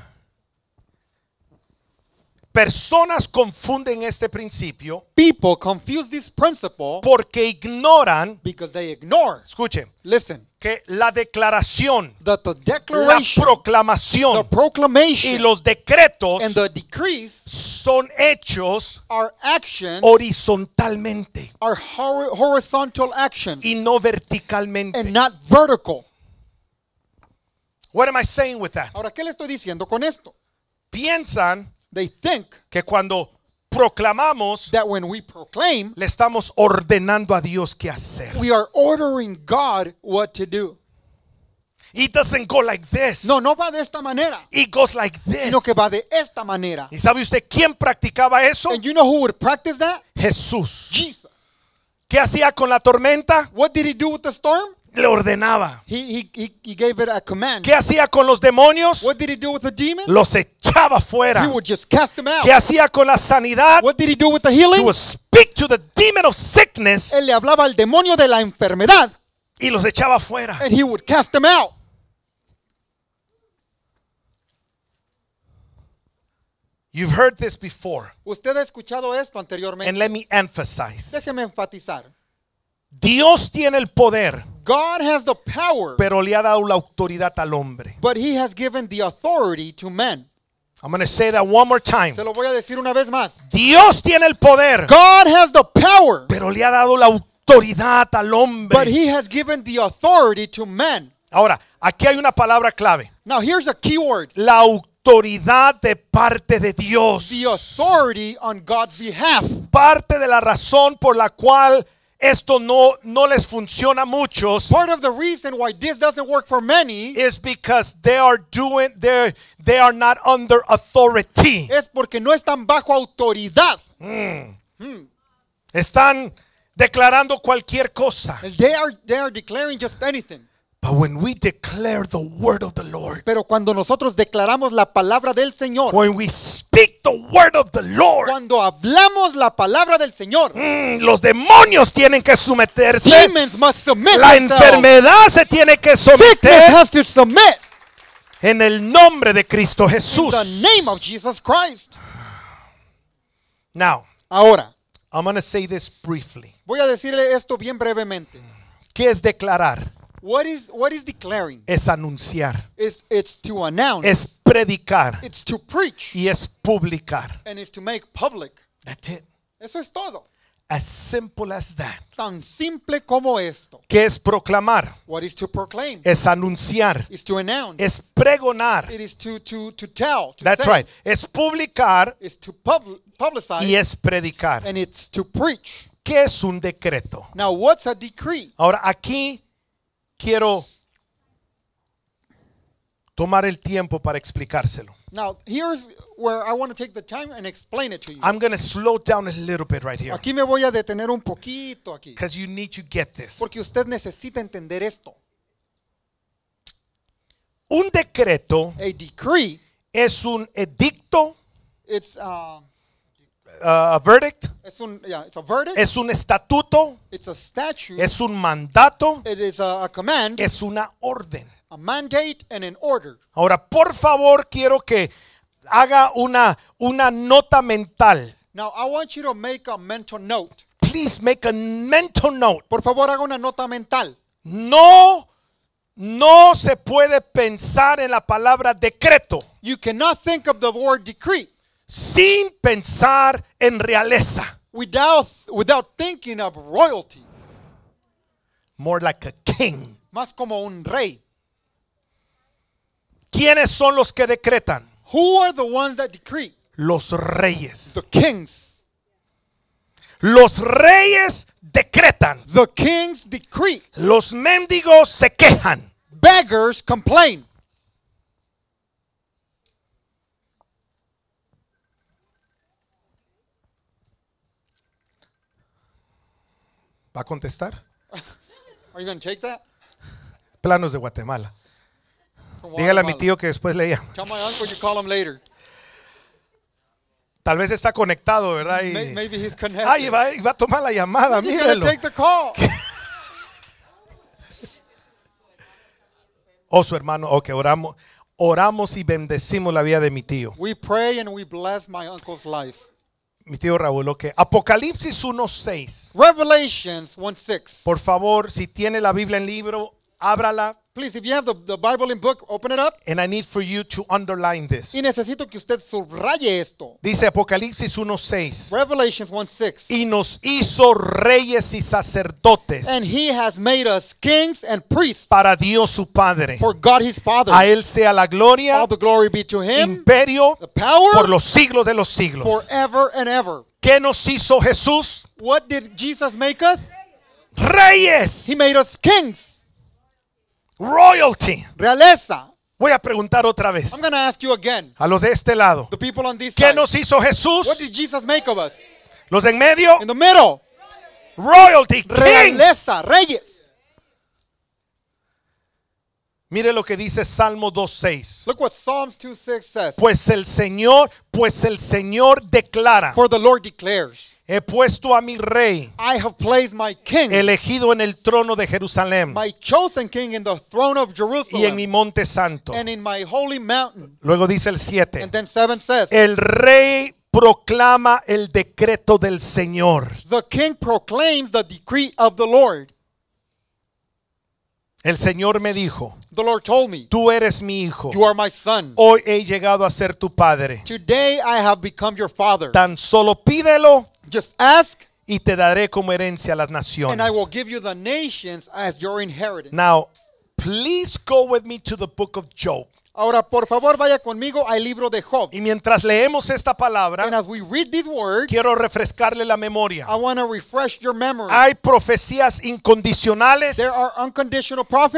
Personas confunden este principio. People confuse this principle porque ignoran. Because they ignore. Escuchen. Listen. Que la declaración, la proclamación proclamation, y los decretos and the son hechos horizontalmente y no verticalmente. And What am I saying with that? Ahora, ¿qué le estoy diciendo con esto? Piensan They think que cuando proclamamos, that when we proclaim, le estamos ordenando a Dios qué hacer. we are ordering God what to do. It doesn't go like this. No, no va de esta manera, It goes like this. sino que va de esta manera. ¿Y sabe usted quién practicaba eso? And you know who would practice that? Jesús. Jesus. ¿Qué hacía con la tormenta? What did he do with the storm? le ordenaba. He, he, he gave it a command. ¿Qué hacía con los demonios? What did he do with the demons? Los echaba fuera. He would just cast them out. ¿Qué hacía con la sanidad? What did he do with the healing? He would speak to the demon of sickness. Él le hablaba al demonio de la enfermedad. Y los echaba fuera. And he would cast them out. You've heard this before. Usted ha escuchado esto anteriormente. And let me emphasize. Déjeme enfatizar. Dios tiene el poder. power. Pero le ha dado la autoridad al hombre. But he has given the authority to men. I'm going to say that one more time. Se lo voy a decir una vez más. Dios tiene el poder. power. Pero le ha dado la autoridad al hombre. given the authority to men. Ahora, aquí hay una palabra clave. here's La autoridad de parte de Dios. authority on God's behalf. Parte de la razón por la cual esto no no les funciona a Part of the reason why this doesn't work for many is because they are doing they they are not under authority. Es porque no están bajo autoridad. Hmm. Están declarando cualquier cosa. They are they are declaring just anything. But when we declare the word of the Lord, pero cuando nosotros declaramos la palabra del Señor, when we speak word cuando hablamos la palabra del Señor, mm, los demonios tienen que someterse. la enfermedad se tiene que someter. En el nombre de Cristo Jesús. Now, ahora, I'm briefly. Voy a decirle esto bien brevemente. ¿Qué es declarar? What is, what is declaring? Es anunciar. It's, it's to announce. Es predicar. It's to preach. Y es publicar. And it's to make public. That's it. Eso es todo. As simple as that. Tan simple como esto. ¿Qué es proclamar? What is to proclaim? Es anunciar. Is to announce. Es pregonar. It is to, to, to tell. To That's say. right. Es publicar. It's to pub publicize. Y es predicar. And it's to preach. ¿Qué es un decreto? Now, what's a decree? Ahora aquí quiero tomar el tiempo para explicárselo. Now, here's where I want to take the time and explain it to you. I'm going to slow down a little bit right here Aquí me voy a detener un poquito aquí, because you need to get this. porque usted necesita entender esto. Un decreto A decree, es un edicto it's uh, a verdict. Es un, yeah, it's a verdict. Es un estatuto. It's a statute. Es un mandato. It is a, a command. Es una orden. A mandate and an order. Ahora, por favor, quiero que haga una, una nota mental. Now, I want you to make a mental note. Please make a mental note. Por favor, haga una nota mental. No no se puede pensar en la palabra decreto. You cannot think of the word decree sin pensar en realeza. Without, without thinking of royalty. More like a king. Más como un rey. ¿Quiénes son los que decretan? Who are the ones that decree? Los reyes. The kings. Los reyes decretan. The kings decree. Los mendigos se quejan. Beggars complain. ¿Va a contestar? Are check that? Planos de Guatemala. Dígale a mi tío que después le llamo. Tal vez está conectado, ¿verdad? Y... Maybe he's connected. Ay, va, a tomar la llamada, míralo. Take the call. oh, su hermano, ok, oramos, oramos y bendecimos la vida de mi tío. We pray and we bless my uncle's life mi tío Raúl, ok. Apocalipsis 1.6. Revelations 1.6. Por favor, si tiene la Biblia en libro, ábrala, Please, if you have the, the Bible in book, open it up. And I need for you to underline this. Y necesito que usted subraye esto. Dice Apocalipsis 1:6. Revelation 1:6. Y nos hizo reyes y sacerdotes. And he has made us kings and priests. Para Dios su Padre. For God his Father. A él sea la gloria. All the glory be to him. Imperio. The power. Por los siglos de los siglos. Forever and ever. ¿Qué nos hizo Jesús? What did Jesus make us? Reyes. He made us kings. Royalty. Realeza. Voy a preguntar otra vez. I'm ask you again. A los de este lado. ¿Qué nos hizo Jesús? What did Jesus make of us? Los en medio. In the middle. Royalty. Realeza, reyes. Mire lo que dice Salmo 2:6. Look what Psalms 2:6 says. Pues el Señor, pues el Señor declara. For the Lord declares He puesto a mi rey. I have placed my king. Elegido en el trono de Jerusalén. My chosen king in the throne of Jerusalem. Y en mi monte santo. And in my holy mountain. Luego dice el 7. And then 7 says. El rey proclama el decreto del Señor. The king proclaims the decree of the Lord. El Señor me dijo, tú eres mi hijo. Hoy he llegado a ser tu padre. Tan solo pídelo. Y te daré como herencia a las naciones. Now, please go with me to the book of Job. Ahora, por favor, vaya conmigo al libro de Job. Y mientras leemos esta palabra, quiero refrescarle la memoria. Hay profecías incondicionales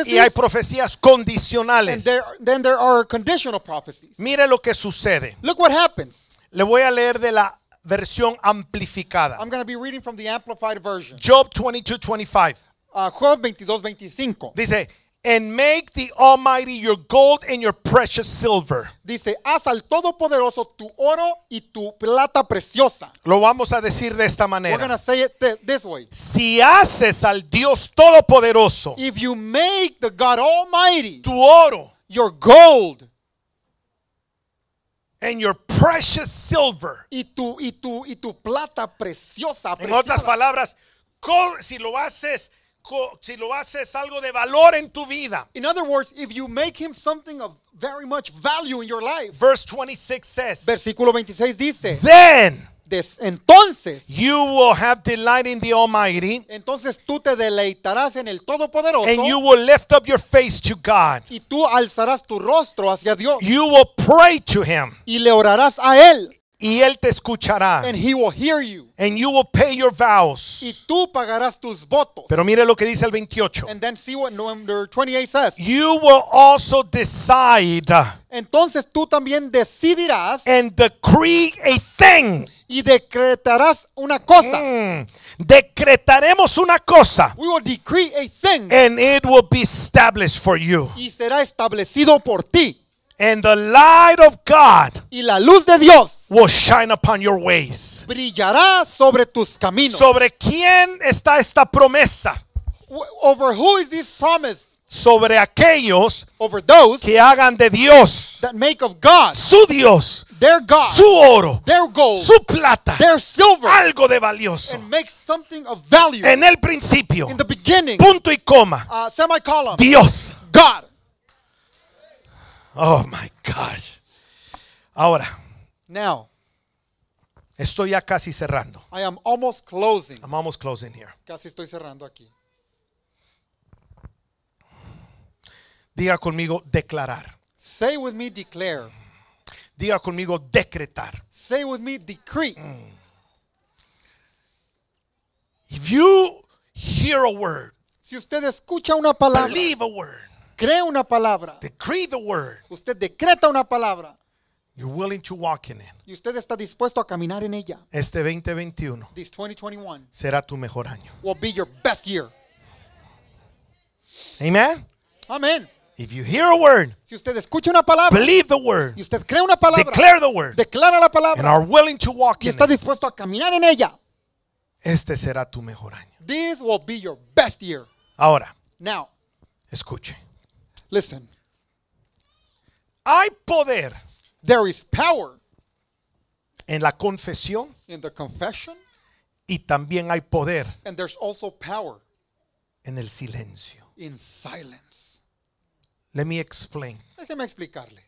y hay profecías condicionales. Mire lo que sucede. Le voy a leer de la versión amplificada. Job 22:25. Ah, Job 22:25. Dice and make the Almighty your gold and your precious silver. Dice, haz al Todopoderoso tu oro y tu plata preciosa. Lo vamos a decir de esta manera. We're say it this way. Si haces al Dios Todopoderoso, if you make the God Almighty tu oro, your gold, and your precious silver, y tu y tu y tu plata preciosa. En otras palabras, si lo haces si lo haces algo de valor en tu vida. In other words, if you make him something of very much value in your life. Verse 26 says. Versículo 26 dice. Then entonces you will have delight in the almighty entonces tú te deleitarás en el todopoderoso and you will lift up your face to God y tú alzarás tu rostro hacia Dios you will pray to him y le orarás a él y él te escuchará. And he will hear you. And you will pay your vows. Y tú pagarás tus votos. Pero mire lo que dice el 28. And then see what number 28 says. You will also decide. Entonces tú también decidirás. And decree a thing. Y decretarás una cosa. Mm. Decretaremos una cosa. We will decree a thing. And it will be established for you. Y será establecido por ti. And the light of God y la luz de Dios will shine upon your ways. brillará sobre tus caminos. ¿Sobre quién está esta promesa? Over who is this promise? Sobre aquellos Over those que hagan de Dios that make of God su Dios, their God, su oro, their gold, su plata, their silver, algo de valioso. And make something of value. En el principio, in the beginning, punto y coma, uh, semicolon, Dios, God. Oh my gosh. Ahora. Now. Estoy ya casi cerrando. I am almost closing. I'm almost closing here. Casi estoy cerrando aquí. Diga conmigo declarar. Say with me declare. Diga conmigo decretar. Say with me decree. Mm. If you hear a word, si usted escucha una palabra, believe a word, cree una palabra. Decree the word. Usted decreta una palabra. You're willing to walk in it. Y usted está dispuesto a caminar en ella. Este 2021 This 2021 será tu mejor año. Will be your best year. Amen. Amen. If you hear a word, si usted escucha una palabra, believe the word. Y usted cree una palabra, declare the word. Declara la palabra. And are willing to walk y in está dispuesto it. a caminar en ella. Este será tu mejor año. This will be your best year. Ahora, now, escuche. Listen. Hay poder. There is power. En la confesión. In the confession. Y también hay poder. And there's also power. En el silencio. In silence. Let me explain. Déjeme explicarle.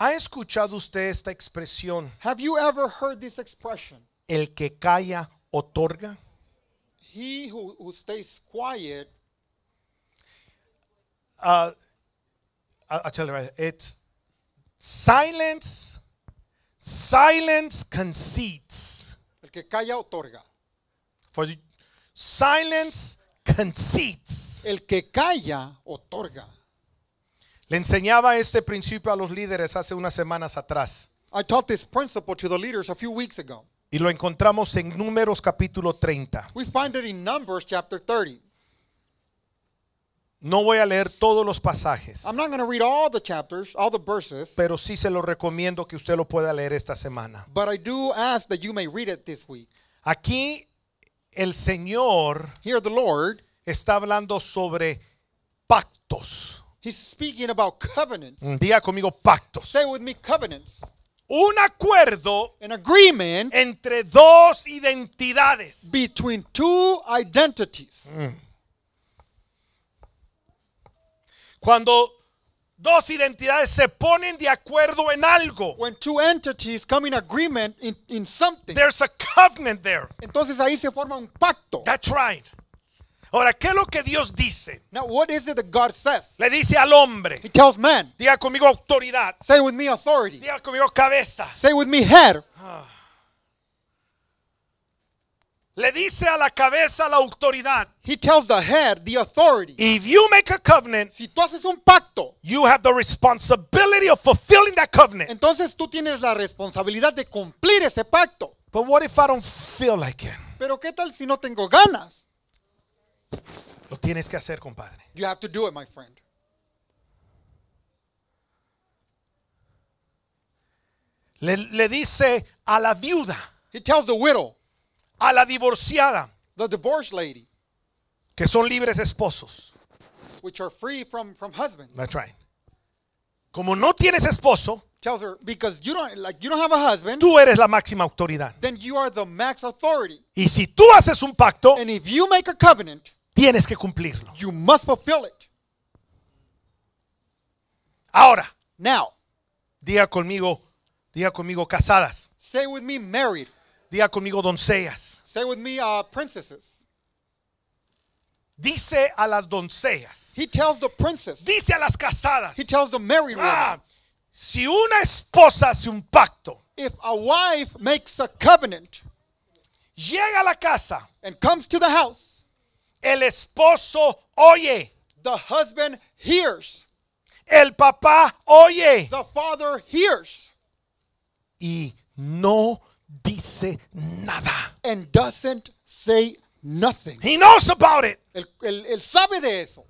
¿Ha escuchado usted esta expresión? Have you ever heard this expression? El que calla otorga. He who, who stays quiet uh, I'll tell right. It's silence. Silence conceits. El que calla otorga. For silence conceits. El que calla otorga. Le enseñaba este principio a los líderes hace unas semanas atrás. I taught this principle to the leaders a few weeks ago. Y lo encontramos en Números capítulo 30. We find it in Numbers chapter 30. No voy a leer todos los pasajes. I'm not going to read all the chapters, all the verses. Pero sí se lo recomiendo que usted lo pueda leer esta semana. But I do ask that you may read it this week. Aquí el Señor Here the Lord está hablando sobre pactos. He's speaking about covenants. Un mm, día conmigo pactos. Say with me covenants. Un acuerdo An agreement entre dos identidades. Between two identities. Mm. Cuando dos identidades se ponen de acuerdo en algo. When two entities come in agreement in, something. There's a covenant there. Entonces ahí se forma un pacto. That's right. Ahora, ¿qué es lo que Dios dice? Now, what is it that God says? Le dice al hombre. He tells man. Diga conmigo autoridad. Say with me authority. Diga conmigo cabeza. Say with me head. Ah. Le dice a la cabeza la autoridad. He tells the head the authority. If you make a covenant, si tú haces un pacto, you have the responsibility of fulfilling that covenant. Entonces tú tienes la responsabilidad de cumplir ese pacto. But what if I don't feel like it? Pero qué tal si no tengo ganas? Lo tienes que hacer, compadre. You have to do it, my friend. Le, le dice a la viuda. He tells the widow a la divorciada, the divorced lady, que son libres esposos. Which are free from, from husbands. That's right. Como no tienes esposo, tells her because you don't like you don't have a husband tú eres la máxima autoridad then you are the max authority y si tú haces un pacto and if you make a covenant tienes que cumplirlo you must fulfill it ahora now diga conmigo diga conmigo casadas say with me married Diga conmigo doncellas. Say with me, uh, princesses. Dice a las doncellas. He tells the princess. Dice a las casadas. He tells the married ah, women. si una esposa hace un pacto. If a wife makes a covenant. Llega a la casa. And comes to the house. El esposo oye. The husband hears. El papá oye. The father hears. Y no dice nada. And doesn't say nothing. He knows about it. Él, él, él sabe de eso.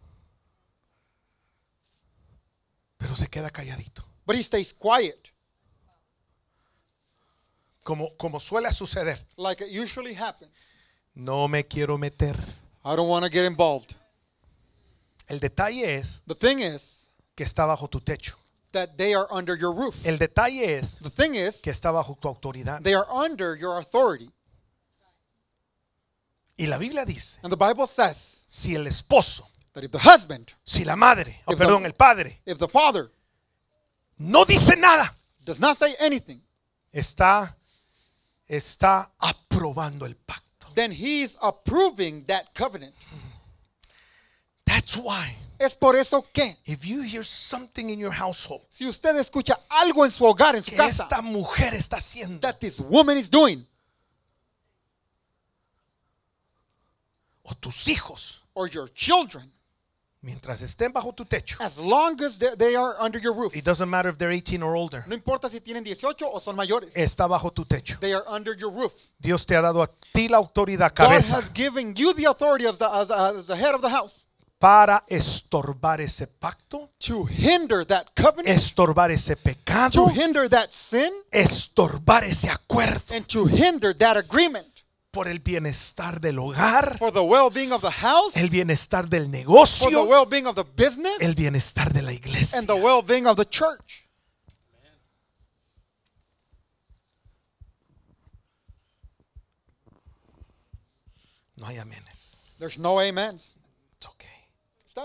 Pero se queda calladito. But he stays quiet. Como, como suele suceder. Like it usually happens. No me quiero meter. I don't want to get involved. El detalle es The thing is, que está bajo tu techo that they are under your roof. El detalle es the thing is, que está bajo tu autoridad. They are under your authority. Y la Biblia dice, And the Bible says, si el esposo, that if the husband, si la madre, o oh, perdón, the, el padre, if the father, no dice nada, does not say anything, está está aprobando el pacto. Then he's approving that covenant. Mm -hmm. That's why. Es por eso que If you hear something in your household, si usted escucha algo en su hogar, en su que casa, esta mujer está haciendo, that this woman is doing, o tus hijos, or your children, mientras estén bajo tu techo, as long as they are under your roof, it doesn't matter if they're 18 or older, no importa si tienen 18 o son mayores, está bajo tu techo. They are under your roof. Dios te ha dado a ti la autoridad cabeza. God has given you the authority as the, as, as the head of the house para estorbar ese pacto, to hinder that covenant, estorbar ese pecado, to hinder that sin, estorbar ese acuerdo, and to hinder that agreement por el bienestar del hogar, for the well-being of the house, el bienestar del negocio, for the well-being of the business, el bienestar de la iglesia, and the well-being of the church. No hay amenes. There's no amens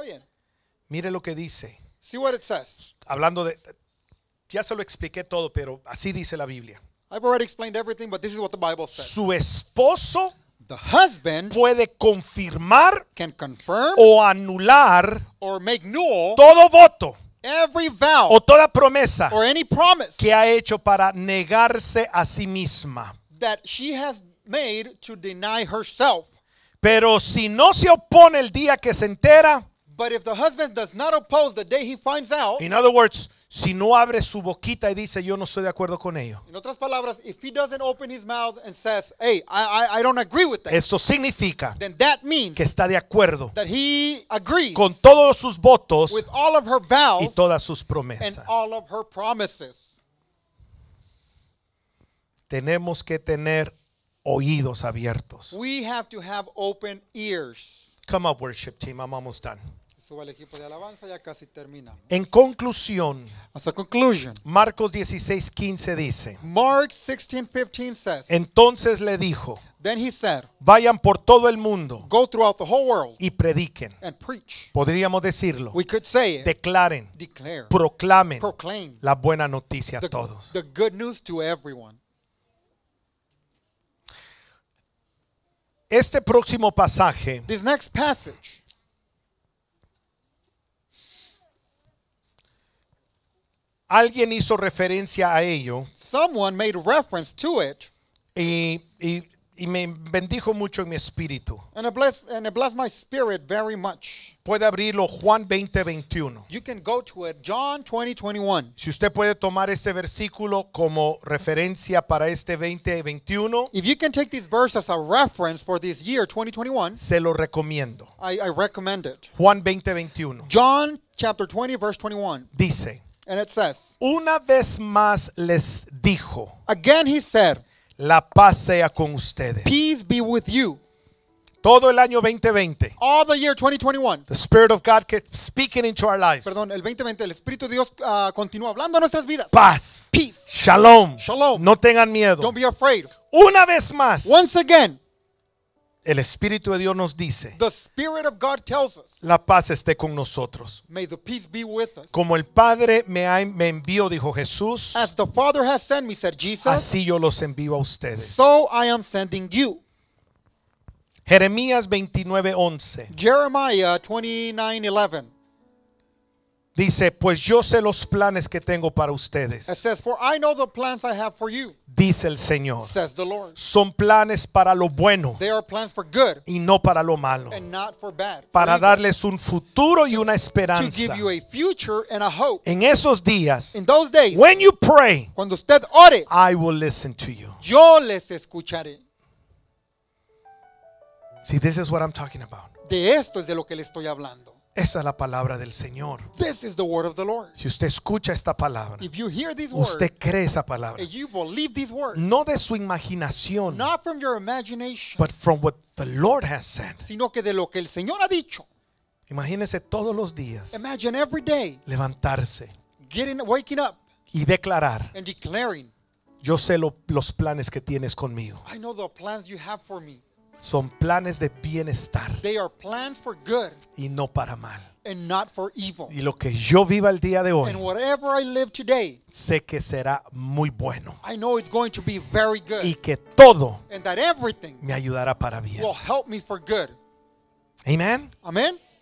bien. Mire lo que dice. Hablando de ya se lo expliqué todo, pero así dice la Biblia. Su esposo puede confirmar o anular todo voto o toda promesa que ha hecho para negarse a sí misma. Pero si no se opone el día que se entera, But if the husband does not oppose the day he finds out, in other words, si no abre su boquita y dice yo no estoy de acuerdo con ello. In otras palabras, if he doesn't open his mouth and says, "Hey, I I, I don't agree with that." Esto significa then that means que está de acuerdo that he agrees con todos sus votos with all of her vows y todas sus promesas. And all of her promises. Tenemos que tener oídos abiertos. We have to have open ears. Come up worship team, I'm almost done. Suba el equipo de alabanza, ya casi terminamos. En conclusión, As a conclusion, Marcos 16, 15 dice, Mark 16, 15 says, entonces le dijo, Then he said, vayan por todo el mundo Go throughout the whole world y prediquen. And preach. Podríamos decirlo, We could say it, declaren, declare, proclamen proclaim la buena noticia the, a todos. The good news to everyone. Este próximo pasaje This next passage, Alguien hizo referencia a ello. Someone made reference to it. Y, y, y me bendijo mucho en mi espíritu. And it blessed, and it blessed my spirit very much. Puede abrirlo Juan 20:21. You can go to it, John 20:21. Si usted puede tomar este versículo como referencia para este 2021, If you can take these verses as a reference for this year, 2021, se lo recomiendo. I, I recommend it. Juan 20:21. John chapter 20, verse 21. Dice, And una vez más les dijo, again he said, la paz sea con ustedes. Peace be with you. Todo el año 2020. All the year 2021. The Spirit of God kept speaking into our lives. Perdón, el 2020, el Espíritu de Dios uh, continúa hablando a nuestras vidas. Paz. Peace. Shalom. Shalom. No tengan miedo. Don't be afraid. Una vez más. Once again. El Espíritu de Dios nos dice, the Spirit of God tells us, la paz esté con nosotros. May the peace be with us. Como el Padre me, ha, me envió, dijo Jesús, As the Father has sent me, Jesus, así yo los envío a ustedes. So I am sending you. Jeremías 29:11. Jeremiah Dice, pues yo sé los planes que tengo para ustedes. Dice el Señor. Son planes para lo bueno. y no para lo malo. Para darles un futuro y una esperanza. En esos días. Cuando usted ore. Yo les escucharé. See, this what I'm talking about. De esto es de lo que le estoy hablando. Esa es la palabra del Señor. Si usted escucha esta palabra, usted cree esa palabra. no de su imaginación, sino que de lo que el Señor ha dicho. Imagínese todos los días levantarse y declarar, yo sé los planes que tienes conmigo. Son planes de bienestar. They are plans for good y no para mal. And not for evil. Y lo que yo viva el día de hoy, and whatever I live today, sé que será muy bueno. I know it's going to be very good. Y que todo and that everything me ayudará para bien. Will help me for good. Amen. Amen.